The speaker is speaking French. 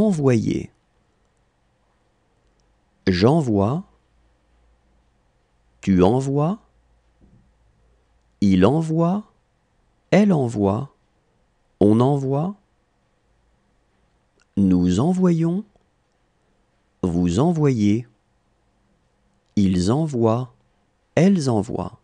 envoyer. J'envoie. Tu envoies. Il envoie. Elle envoie. On envoie. Nous envoyons. Vous envoyez. Ils envoient. Elles envoient.